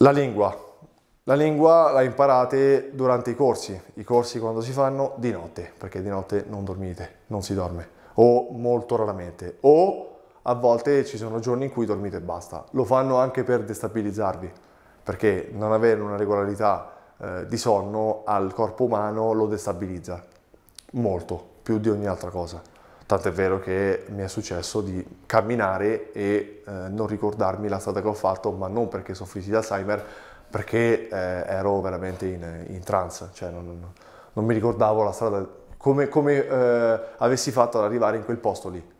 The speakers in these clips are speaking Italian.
La lingua. La lingua la imparate durante i corsi, i corsi quando si fanno di notte, perché di notte non dormite, non si dorme, o molto raramente, o a volte ci sono giorni in cui dormite e basta. Lo fanno anche per destabilizzarvi, perché non avere una regolarità eh, di sonno al corpo umano lo destabilizza molto, più di ogni altra cosa. Tant'è vero che mi è successo di camminare e eh, non ricordarmi la strada che ho fatto, ma non perché soffrissi di Alzheimer, perché eh, ero veramente in, in trance, cioè non, non, mi ricordavo la strada, come, come eh, avessi fatto ad arrivare in quel posto lì.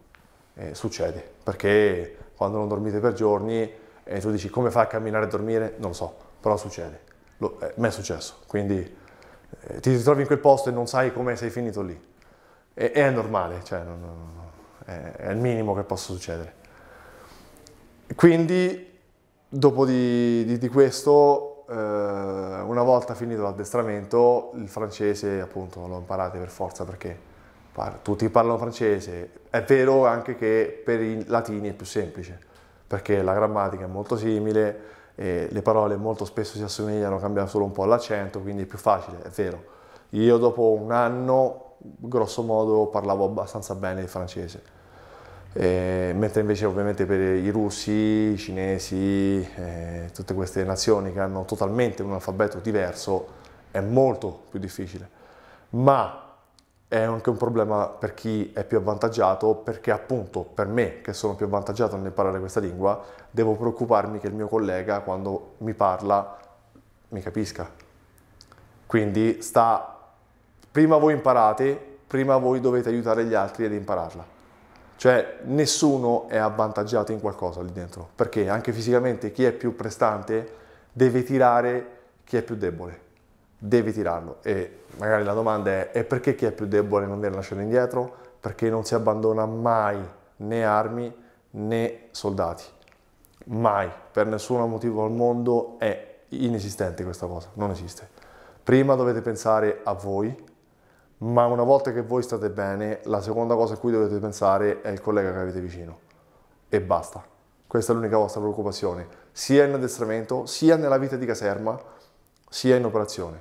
E succede, perché quando non dormite per giorni e tu dici come fai a camminare e dormire, non lo so, però succede. Lo, eh, mi è successo, quindi eh, ti ritrovi in quel posto e non sai come sei finito lì e, è normale, cioè, non, non, è, è, il minimo che possa succedere. Quindi dopo di, di, di questo, eh, una volta finito l'addestramento, il francese appunto lo imparate per forza perché tutti parlano francese, è vero anche che per i latini è più semplice, perché la grammatica è molto simile, le parole molto spesso si assomigliano, cambia solo un po' l'accento, quindi è più facile, è vero. Io dopo un anno grosso modo parlavo abbastanza bene il francese. E, mentre invece ovviamente per i russi, i cinesi, eh, tutte queste nazioni che hanno totalmente un alfabeto diverso è molto più difficile. Ma è anche un problema per chi è più avvantaggiato perché appunto per me che sono più avvantaggiato nel parlare questa lingua devo preoccuparmi che il mio collega quando mi parla mi capisca. Quindi sta prima voi imparate, prima voi dovete aiutare gli altri ad impararla. Cioè nessuno è avvantaggiato in qualcosa lì dentro, perché anche fisicamente chi è più prestante deve tirare chi è più debole, deve tirarlo. E magari la domanda è, è perché chi è più debole non viene lasciato indietro? Perché non si abbandona mai né armi né soldati. Mai, per nessun motivo al mondo è inesistente questa cosa, non esiste. Prima dovete pensare a voi, ma una volta che voi state bene, la seconda cosa a cui dovete pensare è il collega che avete vicino. E basta. Questa è l'unica vostra preoccupazione, sia in addestramento, sia nella vita di caserma, sia in operazione.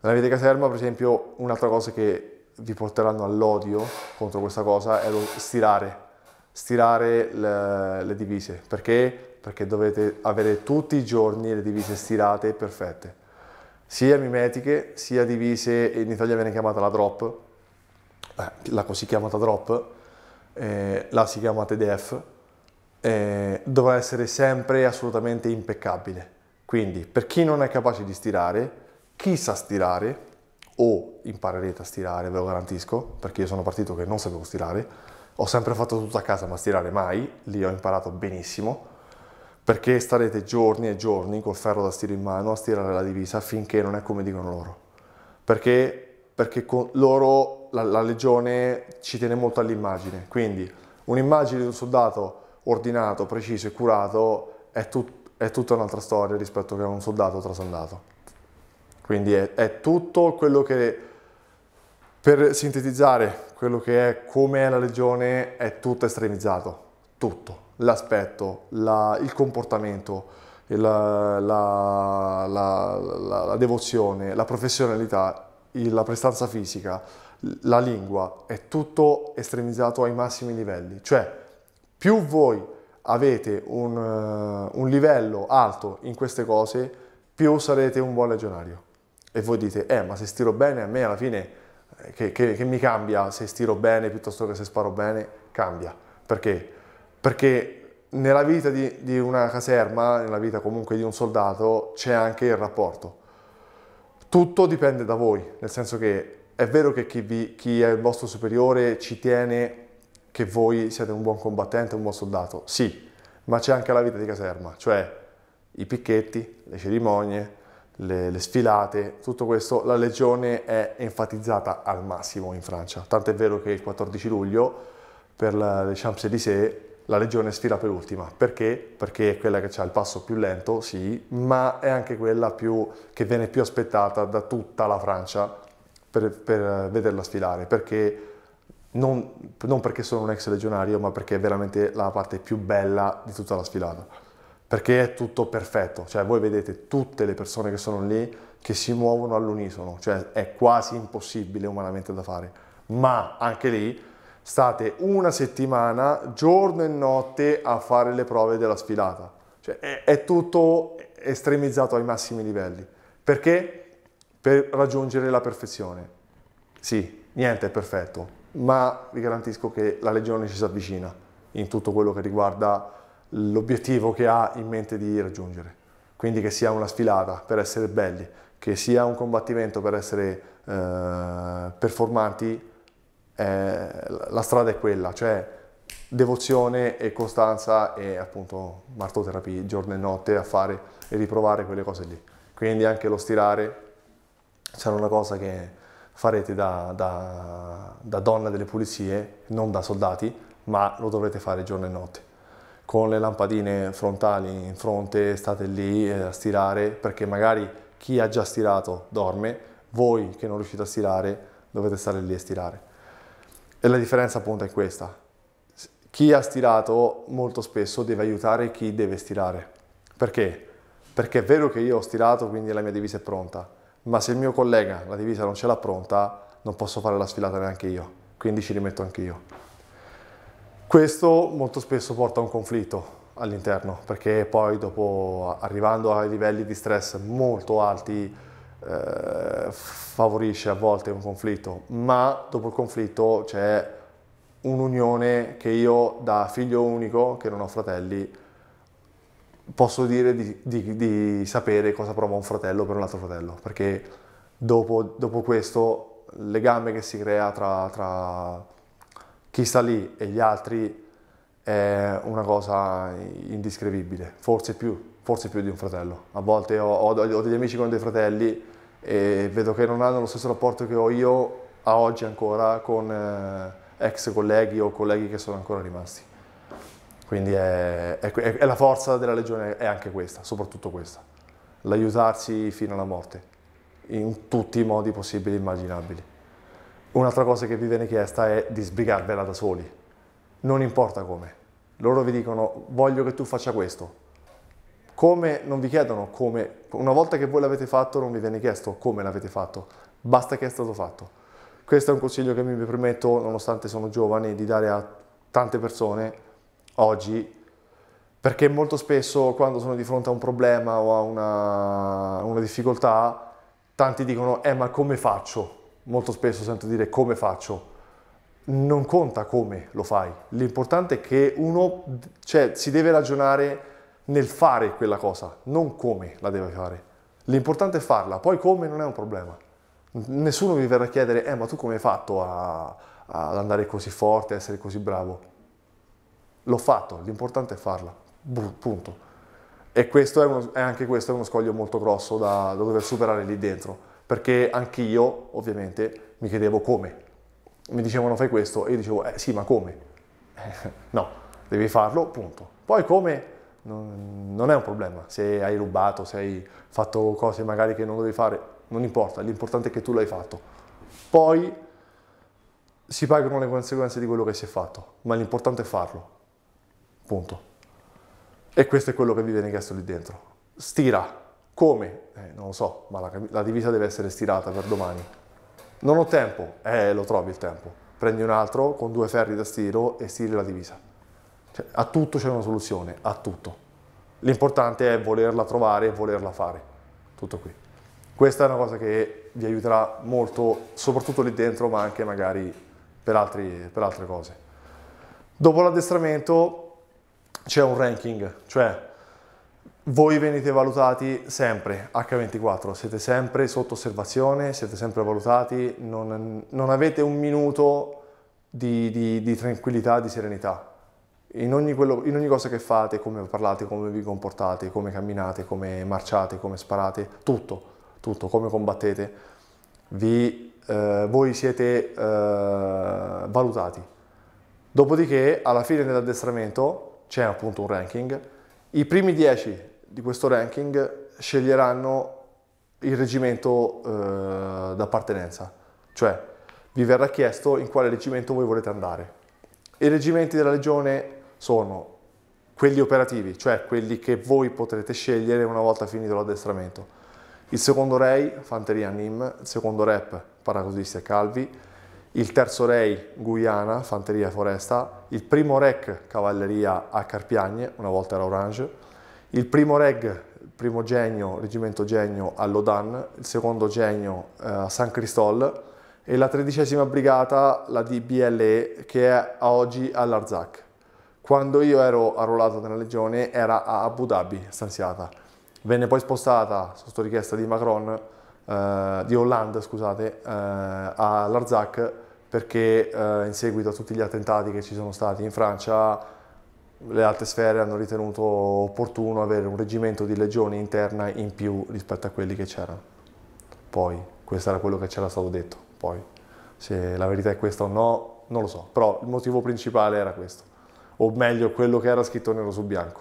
Nella vita di caserma, per esempio, un'altra cosa che vi porteranno all'odio contro questa cosa è lo stirare, stirare le, le divise. Perché? Perché dovete avere tutti i giorni le divise stirate e perfette sia mimetiche, sia divise, in Italia viene chiamata la drop, eh, la così chiamata drop, eh, la si chiama TDF, eh, dovrà essere sempre assolutamente impeccabile. Quindi per chi non è capace di stirare, chi sa stirare, o imparerete a stirare, ve lo garantisco, perché io sono partito che non sapevo stirare, ho sempre fatto tutto a casa ma stirare mai, lì ho imparato benissimo, perché starete giorni e giorni col ferro da stiro in mano a stirare la divisa finché non è come dicono loro. Perché, perché loro, la, la legione ci tiene molto all'immagine, quindi un'immagine di un soldato ordinato, preciso e curato è, tut, è tutta un'altra storia rispetto a un soldato trasandato. Quindi è, è tutto quello che per sintetizzare quello che è come è la legione è tutto estremizzato, tutto l'aspetto, la, il comportamento, la, la, la, devozione, la professionalità, la prestanza fisica, la lingua, è tutto estremizzato ai massimi livelli. Cioè, più voi avete un, eh, un livello alto in queste cose, più sarete un buon legionario. E voi dite, eh, ma se stiro bene, a me alla fine eh, che, che, che mi cambia se stiro bene piuttosto che se sparo bene? Cambia. Perché? perché nella vita di, di, una caserma, nella vita comunque di un soldato, c'è anche il rapporto. Tutto dipende da voi, nel senso che è vero che chi, vi, chi, è il vostro superiore ci tiene che voi siate un buon combattente, un buon soldato, sì, ma c'è anche la vita di caserma, cioè i picchetti, le cerimonie, le, le sfilate, tutto questo, la legione è enfatizzata al massimo in Francia, tant'è vero che il 14 luglio per la, le Champs-Élysées la legione sfila per ultima. Perché? Perché è quella che ha il passo più lento, sì, ma è anche quella più, che viene più aspettata da tutta la Francia per, per eh, vederla sfilare. Perché non, non, perché sono un ex legionario, ma perché è veramente la parte più bella di tutta la sfilata. Perché è tutto perfetto, cioè voi vedete tutte le persone che sono lì che si muovono all'unisono, cioè è quasi impossibile umanamente da fare. Ma anche lì state una settimana, giorno e notte, a fare le prove della sfilata. Cioè, è, è tutto estremizzato ai massimi livelli. Perché? Per raggiungere la perfezione. Sì, niente è perfetto, ma vi garantisco che la legione ci si avvicina in tutto quello che riguarda l'obiettivo che ha in mente di raggiungere. Quindi che sia una sfilata per essere belli, che sia un combattimento per essere eh, performanti, eh, la strada è quella, cioè devozione e costanza e appunto martoterapia giorno e notte a fare e riprovare quelle cose lì. Quindi anche lo stirare sarà una cosa che farete da, da, da donna delle pulizie, non da soldati, ma lo dovrete fare giorno e notte con le lampadine frontali in fronte state lì eh, a stirare perché magari chi ha già stirato dorme, voi che non riuscite a stirare dovete stare lì a stirare. E la differenza appunto è questa. Chi ha stirato molto spesso deve aiutare chi deve stirare. Perché? Perché è vero che io ho stirato, quindi la mia divisa è pronta, ma se il mio collega la divisa non ce l'ha pronta, non posso fare la sfilata neanche io, quindi ci rimetto anch'io. Questo molto spesso porta a un conflitto all'interno, perché poi dopo arrivando ai livelli di stress molto alti, eh, favorisce a volte un conflitto, ma dopo il conflitto c'è un'unione che io da figlio unico, che non ho fratelli, posso dire di, di, di sapere cosa prova un fratello per un altro fratello, perché dopo, dopo questo il legame che si crea tra, tra chi sta lì e gli altri è una cosa indescrivibile, forse più, forse più di un fratello. A volte ho, ho, ho degli amici con dei fratelli e vedo che non hanno lo stesso rapporto che ho io a oggi ancora con eh, ex colleghi o colleghi che sono ancora rimasti. Quindi è, è, è la forza della legione, è anche questa, soprattutto questa, l'aiutarsi fino alla morte, in tutti i modi possibili e immaginabili. Un'altra cosa che vi viene chiesta è di sbrigarvela da soli, non importa come. Loro vi dicono voglio che tu faccia questo, come non vi chiedono come, una volta che voi l'avete fatto non vi viene chiesto come l'avete fatto, basta che è stato fatto. Questo è un consiglio che mi permetto, nonostante sono giovane, di dare a tante persone oggi, perché molto spesso quando sono di fronte a un problema o a una, una difficoltà, tanti dicono, eh ma come faccio? Molto spesso sento dire come faccio. Non conta come lo fai, l'importante è che uno, cioè si deve ragionare nel fare quella cosa, non come la deve fare. L'importante è farla, poi come non è un problema. Nessuno vi verrà a chiedere, eh ma tu come hai fatto a, ad andare così forte, a essere così bravo? L'ho fatto, l'importante è farla, punto. E questo è, uno, è anche questo è uno scoglio molto grosso da, da dover superare lì dentro, perché anch'io ovviamente mi chiedevo come. Mi dicevano fai questo e io dicevo, eh sì ma come? no, devi farlo, punto. Poi come non, non è un problema. Se hai rubato, se hai fatto cose magari che non dovevi fare, non importa, l'importante è che tu l'hai fatto. Poi si pagano le conseguenze di quello che si è fatto, ma l'importante è farlo. Punto. E questo è quello che vi viene chiesto lì dentro. Stira. Come? Eh, non lo so, ma la, la, divisa deve essere stirata per domani. Non ho tempo? Eh, lo trovi il tempo. Prendi un altro con due ferri da stiro e stiri la divisa. Cioè, a tutto c'è una soluzione, a tutto. L'importante è volerla trovare e volerla fare. Tutto qui. Questa è una cosa che vi aiuterà molto, soprattutto lì dentro, ma anche magari per, altri, per altre cose. Dopo l'addestramento c'è un ranking, cioè voi venite valutati sempre H24, siete sempre sotto osservazione, siete sempre valutati, non, non avete un minuto di, di, di tranquillità, di serenità in ogni, quello, in ogni, cosa che fate, come parlate, come vi comportate, come camminate, come marciate, come sparate, tutto, tutto, come combattete, vi, eh, voi siete eh, valutati. Dopodiché, alla fine dell'addestramento, c'è appunto un ranking, i primi 10 di questo ranking sceglieranno il reggimento eh, d'appartenenza, cioè vi verrà chiesto in quale reggimento voi volete andare. I reggimenti della legione sono quelli operativi, cioè quelli che voi potrete scegliere una volta finito l'addestramento. Il secondo rei, fanteria NIM, il secondo rep, Paracosisti e calvi, il terzo rei, Guyana, fanteria foresta, il primo rec, cavalleria a Carpiagne, una volta era Orange, il primo reg, primo genio, reggimento genio a Lodan, il secondo genio eh, a San Cristol e la tredicesima brigata, la DBLE, che è oggi all'Arzac. Quando io ero arruolato nella legione era a Abu Dhabi stanziata, venne poi spostata, sotto richiesta di Macron, eh, di Hollande, scusate, eh, all'Arzac perché eh, in seguito a tutti gli attentati che ci sono stati in Francia le alte sfere hanno ritenuto opportuno avere un reggimento di legione interna in più rispetto a quelli che c'erano. Poi, questo era quello che c'era stato detto, poi se la verità è questa o no, non lo so, però il motivo principale era questo o meglio quello che era scritto nero su bianco.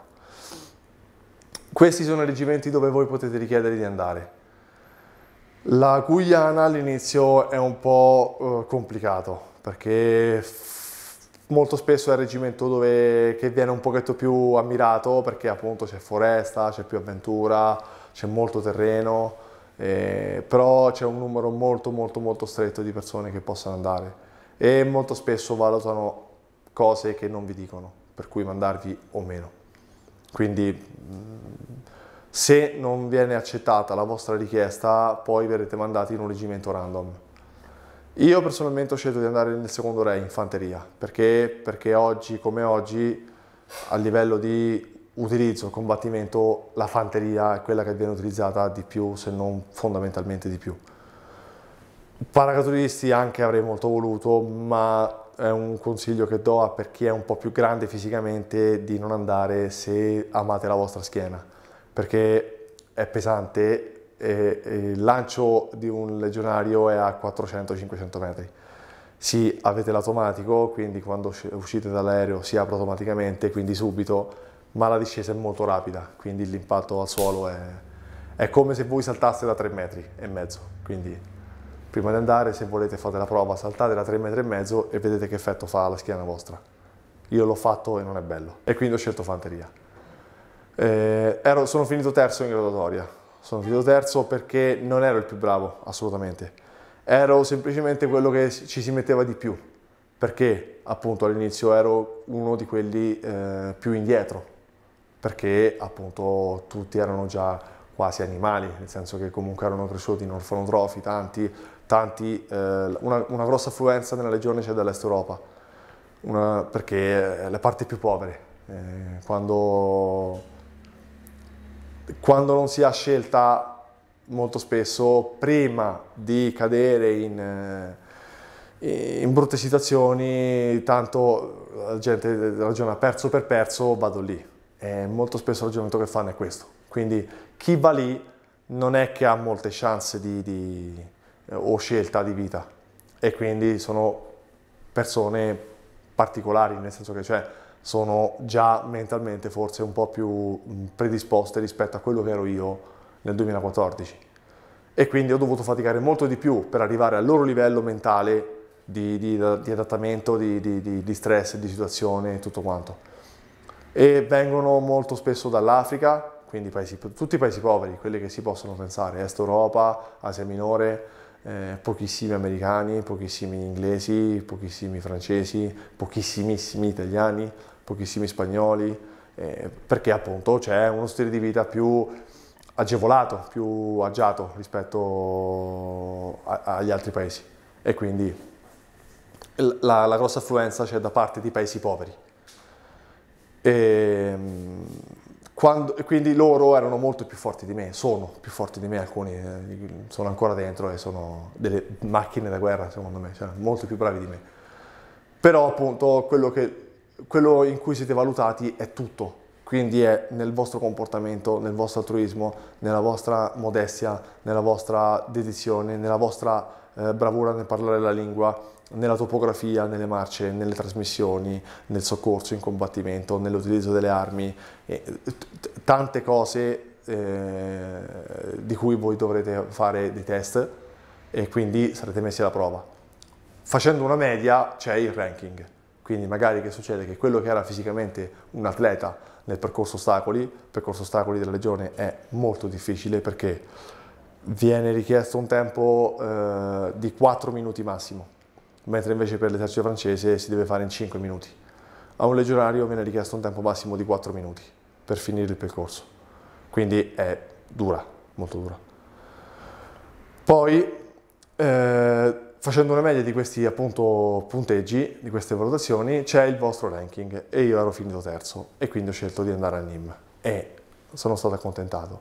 Questi sono i reggimenti dove voi potete richiedere di andare. La Guyana all'inizio è un po' eh, complicato perché molto spesso è il reggimento dove, che viene un pochetto più ammirato perché appunto c'è foresta, c'è più avventura, c'è molto terreno, eh, però c'è un numero molto molto molto stretto di persone che possono andare e molto spesso valutano cose che non vi dicono, per cui mandarvi o meno. Quindi mm, se non viene accettata la vostra richiesta, poi verrete mandati in un reggimento random. Io personalmente ho scelto di andare nel secondo re, infanteria, perché, perché oggi come oggi, a livello di utilizzo, combattimento, la fanteria è quella che viene utilizzata di più, se non fondamentalmente di più. Paracadutisti anche avrei molto voluto, ma è un consiglio che do a per chi è un po' più grande fisicamente di non andare se amate la vostra schiena, perché è pesante e, il lancio di un legionario è a 400-500 metri. Sì, avete l'automatico, quindi quando uscite dall'aereo si apre automaticamente, quindi subito, ma la discesa è molto rapida, quindi l'impatto al suolo è, è come se voi saltaste da 3 metri e mezzo, quindi prima di andare se volete fate la prova, saltate da 3,5 metri e vedete che effetto fa la schiena vostra. Io l'ho fatto e non è bello e quindi ho scelto fanteria. Eh, ero, sono finito terzo in graduatoria, sono finito terzo perché non ero il più bravo assolutamente, ero semplicemente quello che ci si metteva di più perché appunto all'inizio ero uno di quelli eh, più indietro perché appunto tutti erano già quasi animali, nel senso che comunque erano cresciuti in orfanotrofi, tanti tanti, eh, una, una, grossa affluenza nella regione c'è dall'est Europa, una, perché le parti più povere, eh, quando, quando non si ha scelta molto spesso prima di cadere in, eh, in brutte situazioni, tanto la gente ragiona perso per perso, vado lì. E molto spesso il ragionamento che fanno è questo. Quindi chi va lì non è che ha molte chance di, di eh, o scelta di vita e quindi sono persone particolari, nel senso che cioè, sono già mentalmente forse un po' più mm, predisposte rispetto a quello che ero io nel 2014 e quindi ho dovuto faticare molto di più per arrivare al loro livello mentale di, di, di adattamento, di, di, stress, di situazione e tutto quanto. E vengono molto spesso dall'Africa, quindi paesi, tutti i paesi poveri, quelli che si possono pensare, Est Europa, Asia Minore, eh, pochissimi americani, pochissimi inglesi, pochissimi francesi, pochissimissimi italiani, pochissimi spagnoli, eh, perché appunto c'è uno stile di vita più agevolato, più agiato rispetto a, agli altri paesi e quindi la, la grossa affluenza c'è da parte di paesi poveri. E, ehm, quando, quindi loro erano molto più forti di me, sono più forti di me alcuni, eh, sono ancora dentro e sono delle macchine da guerra secondo me, cioè molto più bravi di me. Però appunto quello, che, quello in cui siete valutati è tutto, quindi è nel vostro comportamento, nel vostro altruismo, nella vostra modestia, nella vostra dedizione, nella vostra eh, bravura nel parlare la lingua, nella topografia, nelle marce, nelle trasmissioni, nel soccorso in combattimento, nell'utilizzo delle armi, e, eh, t- tante cose eh, di cui voi dovrete fare dei test e quindi sarete messi alla prova. Facendo una media c'è il ranking, quindi magari che succede che quello che era fisicamente un atleta nel percorso ostacoli. Il percorso ostacoli della Legione è molto difficile perché viene richiesto un tempo eh, di 4 minuti massimo, mentre invece per l'esercito francese si deve fare in 5 minuti. A un legionario viene richiesto un tempo massimo di 4 minuti per finire il percorso, quindi è dura, molto dura. Poi eh, facendo una media di questi appunto punteggi, di queste valutazioni, c'è il vostro ranking e io ero finito terzo e quindi ho scelto di andare al NIM e sono stato accontentato.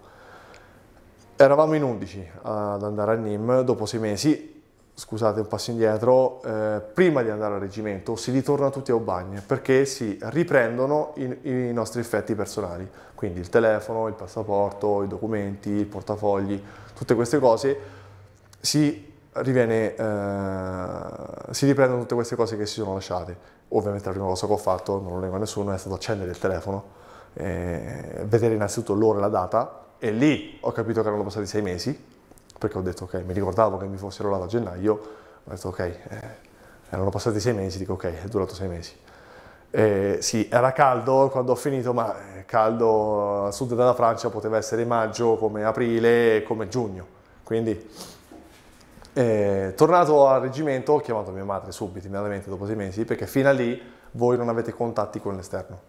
Eravamo in 11 ad andare al NIM dopo sei mesi, scusate un passo indietro, eh, prima di andare al reggimento si ritorna tutti a Obagne perché si riprendono i, i nostri effetti personali, quindi il telefono, il passaporto, i documenti, i portafogli, tutte queste cose si riviene, eh, si riprendono tutte queste cose che si sono lasciate. Ovviamente la prima cosa che ho fatto, non lo nego a nessuno, è stato accendere il telefono, eh, vedere innanzitutto l'ora e la data e lì ho capito che erano passati sei mesi, perché ho detto ok, mi ricordavo che mi fossero là a gennaio, ho detto ok, eh, erano passati sei mesi, dico ok, è durato sei mesi. Eh, sì, era caldo quando ho finito, ma caldo a sud della Francia poteva essere maggio come aprile come giugno, quindi e, eh, tornato al reggimento ho chiamato mia madre subito, immediatamente dopo sei mesi, perché fino a lì voi non avete contatti con l'esterno.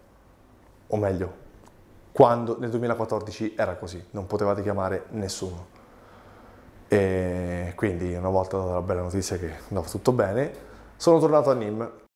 O meglio, quando nel 2014 era così, non potevate chiamare nessuno. E quindi una volta ho dato la bella notizia che andava tutto bene, sono tornato a NIM